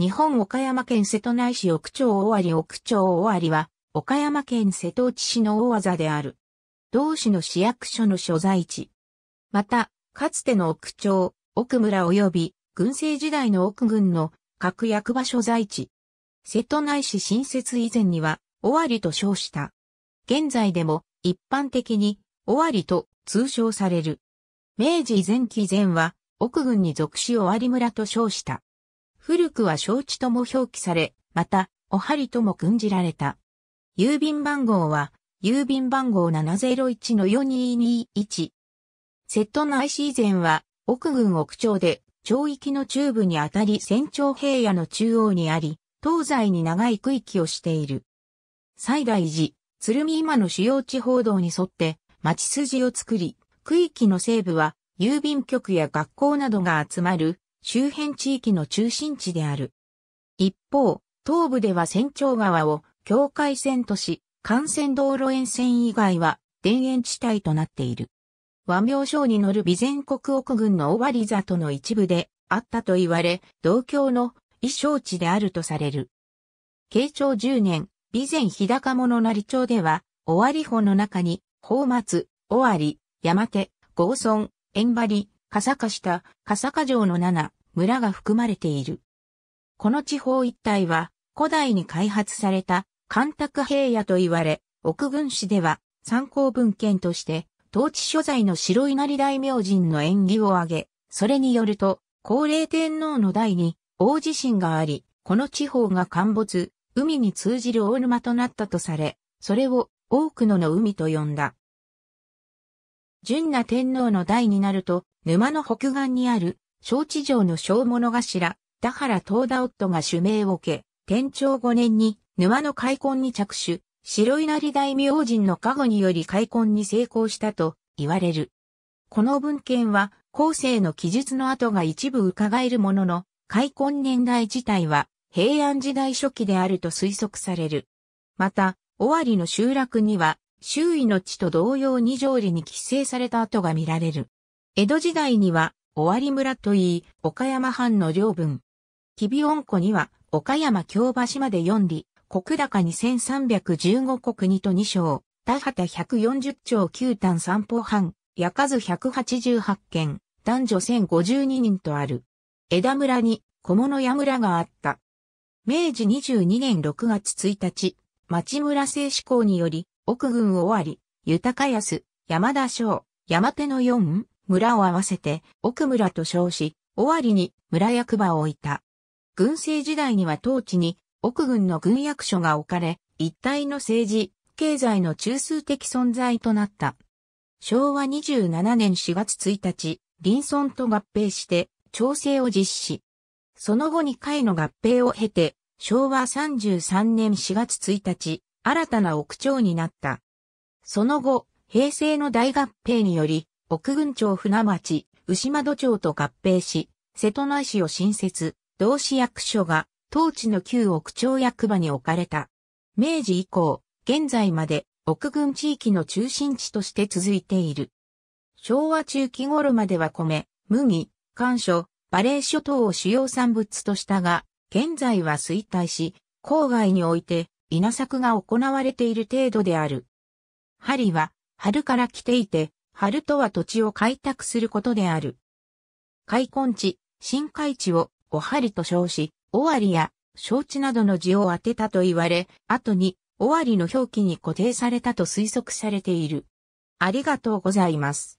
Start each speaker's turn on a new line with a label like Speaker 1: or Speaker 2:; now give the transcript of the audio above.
Speaker 1: 日本岡山県瀬戸内市奥町尾張奥町尾張は、岡山県瀬戸内市の大技である。同市の市役所の所在地。また、かつての奥町、奥村及び、軍政時代の奥軍の各役場所在地。瀬戸内市新設以前には、尾張と称した。現在でも、一般的に、尾張と通称される。明治前期前は、奥軍に属し尾張村と称した。古くは承知とも表記され、また、おはりとも訓じられた。郵便番号は、郵便番号701-4221。セット内市以前は、奥郡奥町で、町域の中部にあたり仙町平野の中央にあり、東西に長い区域をしている。西大寺、鶴見今の主要地報道に沿って、町筋を作り、区域の西部は、郵便局や学校などが集まる、周辺地域の中心地である。一方、東部では仙長川を境界線とし、幹線道路沿線以外は田園地帯となっている。和名称に乗る備前国奥軍の尾張里の一部であったと言われ、同郷の衣装地であるとされる。慶長10年、備前日高物成町では、尾張穂の中に、宝松、尾張、山手、郷村、縁張笠笠下、笠下城の七、村が含まれている。この地方一帯は古代に開発された干拓平野と言われ、奥軍市では参考文献として統治所在の白稲荷大明神の縁起を挙げ、それによると、高齢天皇の代に大地震があり、この地方が陥没、海に通じる大沼となったとされ、それを多くのの海と呼んだ。純な天皇の代になると、沼の北岸にある小地上の小物頭、田原東田夫が主名を受け、天長5年に沼の開墾に着手、白稲荷大明神の加護により開墾に成功したと言われる。この文献は、後世の記述の跡が一部伺えるものの、開墾年代自体は平安時代初期であると推測される。また、尾張の集落には、周囲の地と同様に上里に寄生された跡が見られる。江戸時代には、尾張村といい、岡山藩の領分。日比温湖には、岡山京橋まで4里、国高2315国2と2章、田畑140丁9単3歩半、八数188件、男女1052人とある。枝村に小物屋村があった。明治22年6月1日、町村製志向により、奥軍終わり、豊安、山田省、山手の4、村を合わせて奥村と称し、尾張に村役場を置いた。軍政時代には当地に奥軍の軍役所が置かれ、一体の政治、経済の中枢的存在となった。昭和27年4月1日、林村と合併して調整を実施。その後2回の合併を経て、昭和33年4月1日、新たな奥町になった。その後、平成の大合併により、奥郡町船町、牛窓町と合併し、瀬戸内市を新設、同市役所が、当地の旧奥町役場に置かれた。明治以降、現在まで、奥郡地域の中心地として続いている。昭和中期頃までは米、麦、干暑、バレー諸島を主要産物としたが、現在は衰退し、郊外において稲作が行われている程度である。針は春から来ていて、春とは土地を開拓することである。開墾地、新開地をおはりと称し、尾張や承知などの字を当てたと言われ、後に尾張の表記に固定されたと推測されている。ありがとうございます。